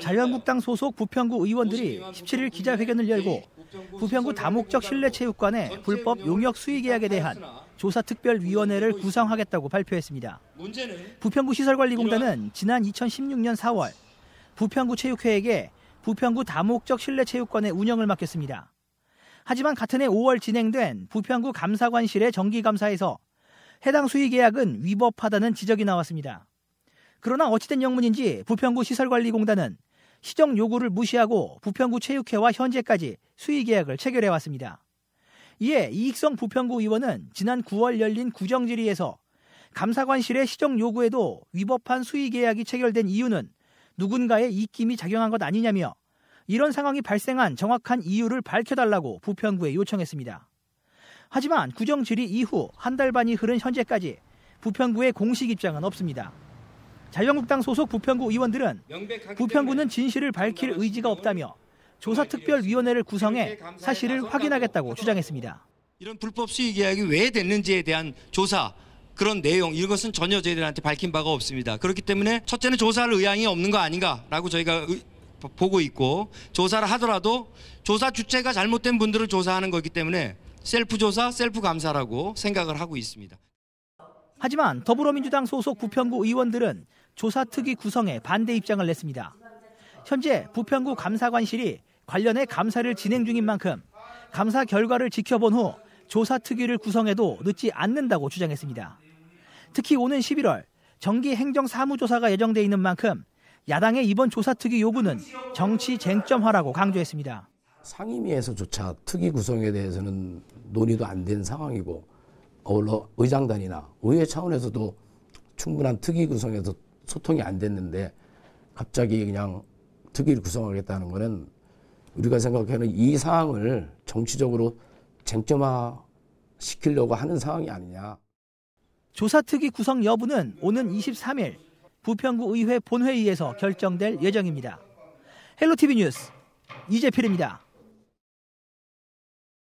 자유한국당 소속 부평구 의원들이 17일 기자회견을 열고 부평구 다목적 실내체육관의 불법 용역 수의 계약에 대한 조사특별위원회를 구성하겠다고 발표했습니다. 부평구 시설관리공단은 지난 2016년 4월 부평구 체육회에게 부평구 다목적 실내체육관의 운영을 맡겼습니다. 하지만 같은 해 5월 진행된 부평구 감사관실의 정기감사에서 해당 수의 계약은 위법하다는 지적이 나왔습니다. 그러나 어찌된 영문인지 부평구 시설관리공단은 시정 요구를 무시하고 부평구 체육회와 현재까지 수의 계약을 체결해 왔습니다. 이에 이익성 부평구 의원은 지난 9월 열린 구정질의에서 감사관실의 시정 요구에도 위법한 수의 계약이 체결된 이유는 누군가의 입김이 작용한 것 아니냐며 이런 상황이 발생한 정확한 이유를 밝혀달라고 부평구에 요청했습니다. 하지만 구정질의 이후 한 달 반이 흐른 현재까지 부평구의 공식 입장은 없습니다. 자유한국당 소속 부평구 의원들은 부평구는 진실을 밝힐 의지가 없다며 조사특별위원회를 구성해 사실을 확인하겠다고 주장했습니다. 이런 불법 수익 계약이 왜 됐는지에 대한 조사 그런 내용 이것은 전혀 저희들한테 밝힌 바가 없습니다. 그렇기 때문에 첫째는 조사를 의향이 없는 거 아닌가라고 저희가 의, 보고 있고 조사를 하더라도 조사 주체가 잘못된 분들을 조사하는 거기 때문에 셀프 조사, 셀프 감사라고 생각을 하고 있습니다. 하지만 더불어민주당 소속 부평구 의원들은 조사특위 구성에 반대 입장을 냈습니다. 현재 부평구 감사관실이 관련해 감사를 진행 중인 만큼 감사 결과를 지켜본 후 조사특위를 구성해도 늦지 않는다고 주장했습니다. 특히 오는 11월 정기 행정사무조사가 예정돼 있는 만큼 야당의 이번 조사특위 요구는 정치 쟁점화라고 강조했습니다. 상임위에서조차 특위 구성에 대해서는 논의도 안 된 상황이고 어울러 의장단이나 의회 차원에서도 충분한 특위 구성에서 소통이 안 됐는데 갑자기 그냥 특위를 구성하겠다는 거는 우리가 생각하는 이 사항을 정치적으로 쟁점화 시키려고 하는 상황이 아니냐. 조사특위 구성 여부는 오는 23일 부평구 의회 본회의에서 결정될 예정입니다. 헬로티비 뉴스 이재필입니다.